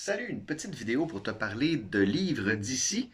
Salut, une petite vidéo pour te parler de livres d'ici.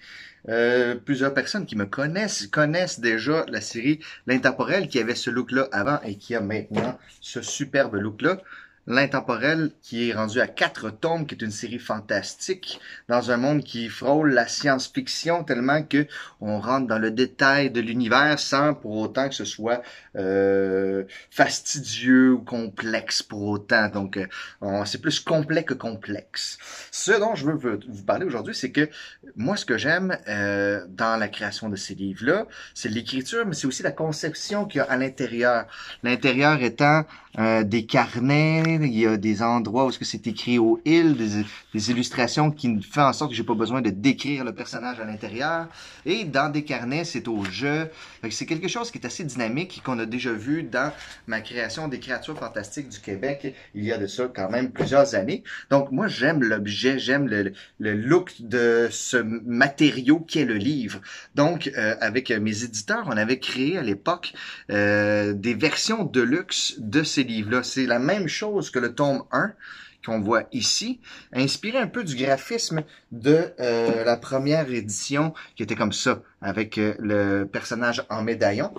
Euh, plusieurs personnes qui me connaissent connaissent déjà la série L'Intemporel qui avait ce look-là avant et qui a maintenant ce superbe look-là. L'intemporel, qui est rendu à quatre tomes, qui est une série fantastique, dans un monde qui frôle la science-fiction tellement que on rentre dans le détail de l'univers sans pour autant que ce soit euh, fastidieux ou complexe pour autant. Donc, euh, on c'est plus complet que complexe. Ce dont je veux vous parler aujourd'hui, c'est que moi, ce que j'aime euh, dans la création de ces livres-là, c'est l'écriture, mais c'est aussi la conception qu'il y a à l'intérieur. L'intérieur étant euh, des carnets, il y a des endroits où ce que c'est écrit au il, des, illustrations qui font en sorte que j'ai pas besoin de décrire le personnage à l'intérieur. Et dans des carnets, c'est au jeu. C'est quelque chose qui est assez dynamique et qu'on a déjà vu dans ma création des créatures fantastiques du Québec il y a de ça quand même plusieurs années. Donc moi, j'aime l'objet, j'aime le, look de ce matériau qu'est le livre. Donc euh, avec mes éditeurs, on avait créé à l'époque euh, des versions de luxe de ces livres-là. C'est la même chose que le tome 1 qu'on voit ici, inspiré un peu du graphisme de euh, la première édition qui était comme ça, avec euh, le personnage en médaillon.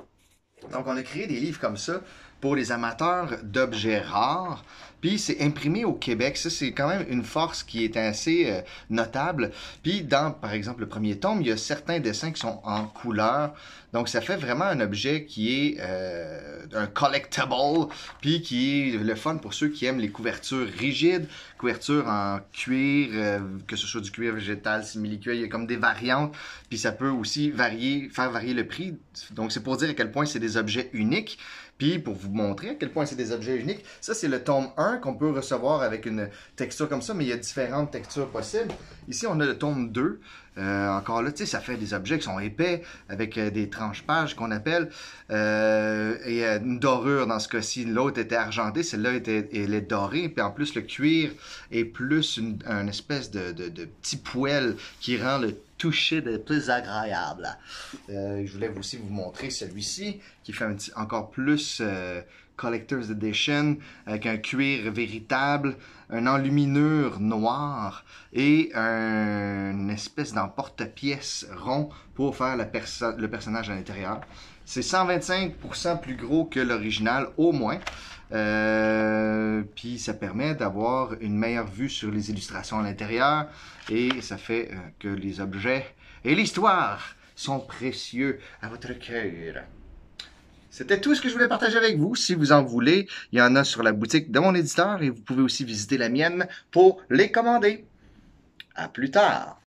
Donc on a créé des livres comme ça pour les amateurs d'objets rares. Puis c'est imprimé au Québec. Ça, c'est quand même une force qui est assez euh, notable. Puis dans, par exemple, le premier tome, il y a certains dessins qui sont en couleur. Donc ça fait vraiment un objet qui est euh, un collectible, puis qui est le fun pour ceux qui aiment les couvertures rigides, couvertures en cuir, euh, que ce soit du cuir végétal, simili-cuir, il y a comme des variantes. Puis ça peut aussi varier, faire varier le prix. Donc c'est pour dire à quel point c'est des objets uniques. Puis pour vous montrer à quel point c'est des objets uniques, ça c'est le tome 1 qu'on peut recevoir avec une texture comme ça, mais il y a différentes textures possibles. Ici on a le tome 2. Euh, encore là, tu sais, ça fait des objets qui sont épais, avec euh, des tranches-pages qu'on appelle, euh, et une dorure dans ce cas-ci. L'autre était argentée, celle-là était, elle est dorée, puis en plus le cuir est plus une, espèce de, de petit poêle qui rend le toucher de plus agréable. Euh, je voulais aussi vous montrer celui-ci, qui fait encore plus euh, Collector's Edition, avec un cuir véritable, un enluminure noir et une espèce d'emporte-pièce rond pour faire le personnage à l'intérieur. C'est 125% plus gros que l'original, au moins. Euh, puis ça permet d'avoir une meilleure vue sur les illustrations à l'intérieur et ça fait euh, que les objets et l'histoire sont précieux à votre cœur. C'était tout ce que je voulais partager avec vous. Si vous en voulez, il y en a sur la boutique de mon éditeur et vous pouvez aussi visiter la mienne pour les commander. À plus tard!